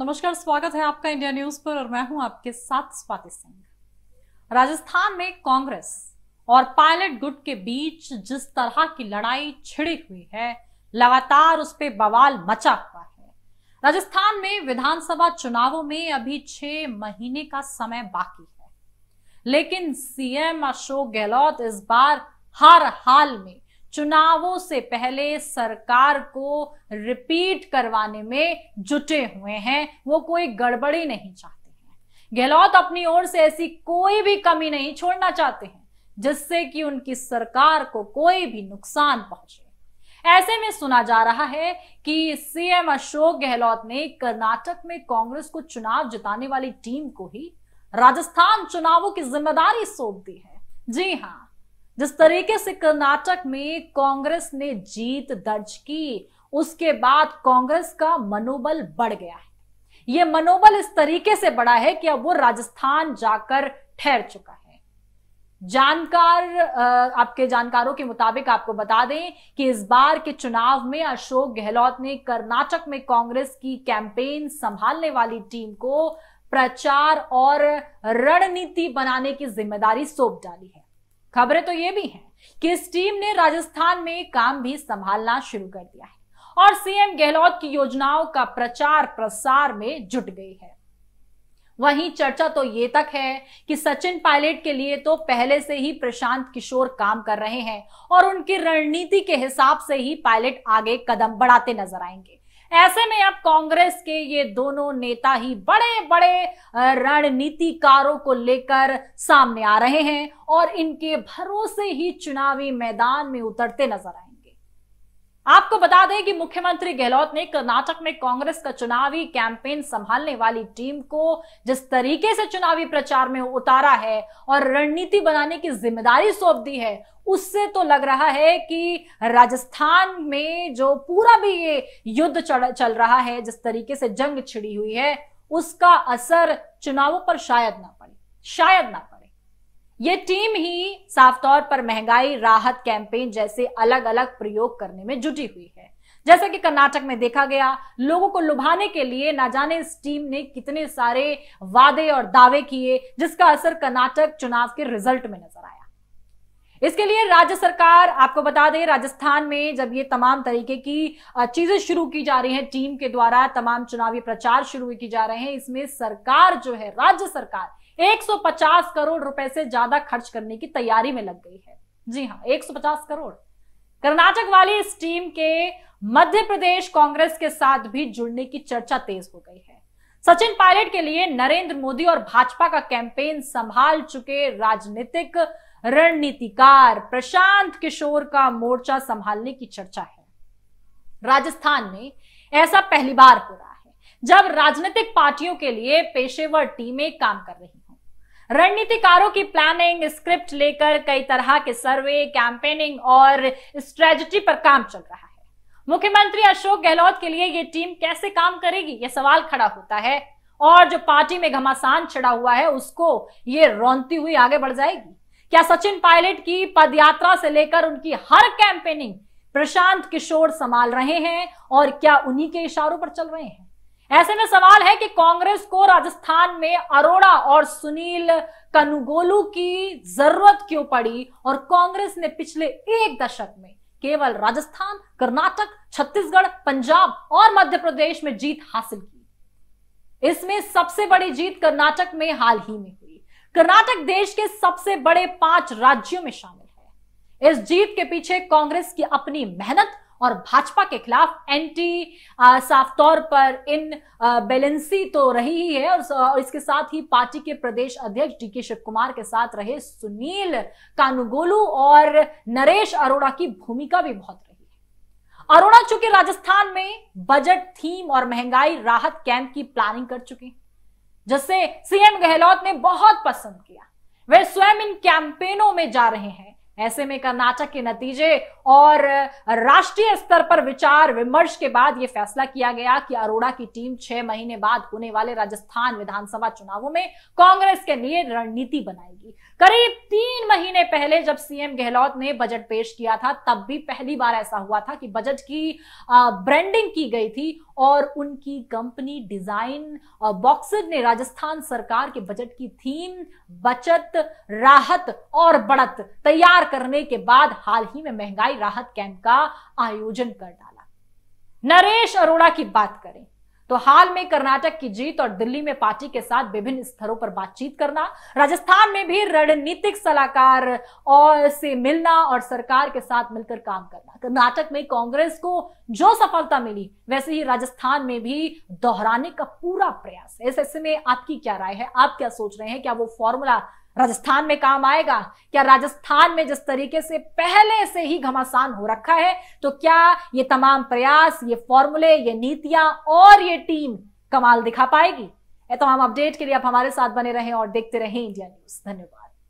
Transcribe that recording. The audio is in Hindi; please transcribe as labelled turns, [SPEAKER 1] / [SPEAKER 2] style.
[SPEAKER 1] नमस्कार स्वागत है आपका इंडिया न्यूज पर और मैं हूं आपके साथ स्वाति सिंह राजस्थान में कांग्रेस और पायलट गुट के बीच जिस तरह की लड़ाई छिड़ी हुई है लगातार उस पर बवाल मचा हुआ है राजस्थान में विधानसभा चुनावों में अभी छह महीने का समय बाकी है लेकिन सीएम अशोक गहलोत इस बार हर हाल में चुनावों से पहले सरकार को रिपीट करवाने में जुटे हुए हैं वो कोई गड़बड़ी नहीं चाहते हैं गहलोत अपनी ओर से ऐसी कोई भी कमी नहीं छोड़ना चाहते हैं जिससे कि उनकी सरकार को कोई भी नुकसान पहुंचे ऐसे में सुना जा रहा है कि सीएम अशोक गहलोत ने कर्नाटक में कांग्रेस को चुनाव जिताने वाली टीम को ही राजस्थान चुनावों की जिम्मेदारी सौंप दी है जी हाँ जिस तरीके से कर्नाटक में कांग्रेस ने जीत दर्ज की उसके बाद कांग्रेस का मनोबल बढ़ गया है यह मनोबल इस तरीके से बढ़ा है कि अब वो राजस्थान जाकर ठहर चुका है जानकार आपके जानकारों के मुताबिक आपको बता दें कि इस बार के चुनाव में अशोक गहलोत ने कर्नाटक में कांग्रेस की कैंपेन संभालने वाली टीम को प्रचार और रणनीति बनाने की जिम्मेदारी सौंप डाली है खबरें तो ये भी हैं कि इस टीम ने राजस्थान में काम भी संभालना शुरू कर दिया है और सीएम गहलोत की योजनाओं का प्रचार प्रसार में जुट गई है वहीं चर्चा तो ये तक है कि सचिन पायलट के लिए तो पहले से ही प्रशांत किशोर काम कर रहे हैं और उनकी रणनीति के हिसाब से ही पायलट आगे कदम बढ़ाते नजर आएंगे ऐसे में अब कांग्रेस के ये दोनों नेता ही बड़े बड़े रणनीतिकारों को लेकर सामने आ रहे हैं और इनके भरोसे ही चुनावी मैदान में उतरते नजर आए आपको बता दें कि मुख्यमंत्री गहलोत ने कर्नाटक में कांग्रेस का चुनावी कैंपेन संभालने वाली टीम को जिस तरीके से चुनावी प्रचार में उतारा है और रणनीति बनाने की जिम्मेदारी सौंप दी है उससे तो लग रहा है कि राजस्थान में जो पूरा भी ये युद्ध चल रहा है जिस तरीके से जंग छिड़ी हुई है उसका असर चुनावों पर शायद ना पड़े शायद ना पड़े ये टीम ही साफ तौर पर महंगाई राहत कैंपेन जैसे अलग अलग प्रयोग करने में जुटी हुई है जैसा कि कर्नाटक में देखा गया लोगों को लुभाने के लिए ना जाने इस टीम ने कितने सारे वादे और दावे किए जिसका असर कर्नाटक चुनाव के रिजल्ट में नजर आया इसके लिए राज्य सरकार आपको बता दें राजस्थान में जब ये तमाम तरीके की चीजें शुरू की जा रही हैं टीम के द्वारा तमाम चुनावी प्रचार शुरू की जा रहे हैं इसमें सरकार जो है राज्य सरकार 150 करोड़ रुपए से ज्यादा खर्च करने की तैयारी में लग गई है जी हाँ 150 करोड़ कर्नाटक वाली इस टीम के मध्य प्रदेश कांग्रेस के साथ भी जुड़ने की चर्चा तेज हो गई है सचिन पायलट के लिए नरेंद्र मोदी और भाजपा का कैंपेन संभाल चुके राजनीतिक रणनीतिकार प्रशांत किशोर का मोर्चा संभालने की चर्चा है राजस्थान में ऐसा पहली बार हो रहा है जब राजनीतिक पार्टियों के लिए पेशेवर टीमें काम कर रही हैं। रणनीतिकारों की प्लानिंग स्क्रिप्ट लेकर कई तरह के सर्वे कैंपेनिंग और स्ट्रेटजी पर काम चल रहा है मुख्यमंत्री अशोक गहलोत के लिए ये टीम कैसे काम करेगी यह सवाल खड़ा होता है और जो पार्टी में घमासान छिड़ा हुआ है उसको ये रौनती हुई आगे बढ़ जाएगी क्या सचिन पायलट की पदयात्रा से लेकर उनकी हर कैंपेनिंग प्रशांत किशोर संभाल रहे हैं और क्या उन्हीं के इशारों पर चल रहे हैं ऐसे में सवाल है कि कांग्रेस को राजस्थान में अरोड़ा और सुनील कनुगोलू की जरूरत क्यों पड़ी और कांग्रेस ने पिछले एक दशक में केवल राजस्थान कर्नाटक छत्तीसगढ़ पंजाब और मध्य प्रदेश में जीत हासिल की इसमें सबसे बड़ी जीत कर्नाटक में हाल ही में हुई कर्नाटक देश के सबसे बड़े पांच राज्यों में शामिल है इस जीत के पीछे कांग्रेस की अपनी मेहनत और भाजपा के खिलाफ एंटी आ, साफ तौर पर इन बैलेंसी तो रही ही है और, और इसके साथ ही पार्टी के प्रदेश अध्यक्ष डीके शिव कुमार के साथ रहे सुनील कानुगोलू और नरेश अरोड़ा की भूमिका भी बहुत रही है अरोड़ा चूंकि राजस्थान में बजट थीम और महंगाई राहत कैंप की प्लानिंग कर चुके हैं जिसे सीएम गहलोत ने बहुत पसंद किया वे स्वयं इन कैंपेनों में जा रहे हैं ऐसे में कर्नाटक के नतीजे और राष्ट्रीय स्तर पर विचार विमर्श के बाद यह फैसला किया गया कि अरोड़ा की टीम छह महीने बाद होने वाले राजस्थान विधानसभा चुनावों में कांग्रेस के लिए रणनीति बनाएगी करीब तीन महीने पहले जब सीएम गहलोत ने बजट पेश किया था तब भी पहली बार ऐसा हुआ था कि बजट की ब्रांडिंग की गई थी और उनकी कंपनी डिजाइन बॉक्सर ने राजस्थान सरकार के बजट की थीम बचत राहत और बढ़त तैयार करने के बाद हाल ही में महंगाई राहत कैंप का आयोजन कर डाला नरेश अरोड़ा की बात करें तो हाल में कर्नाटक की जीत और दिल्ली में पार्टी के साथ विभिन्न स्तरों पर बातचीत करना राजस्थान में भी रणनीतिक सलाहकार और से मिलना और सरकार के साथ मिलकर काम करना कर्नाटक में कांग्रेस को जो सफलता मिली वैसे ही राजस्थान में भी दोहराने का पूरा प्रयास है इस ऐसे में आपकी क्या राय है आप क्या सोच रहे हैं क्या वो फॉर्मूला राजस्थान में काम आएगा क्या राजस्थान में जिस तरीके से पहले से ही घमासान हो रखा है तो क्या ये तमाम प्रयास ये फॉर्मूले ये नीतियां और ये टीम कमाल दिखा पाएगी तमाम अपडेट के लिए आप हमारे साथ बने रहें और देखते रहें इंडिया न्यूज धन्यवाद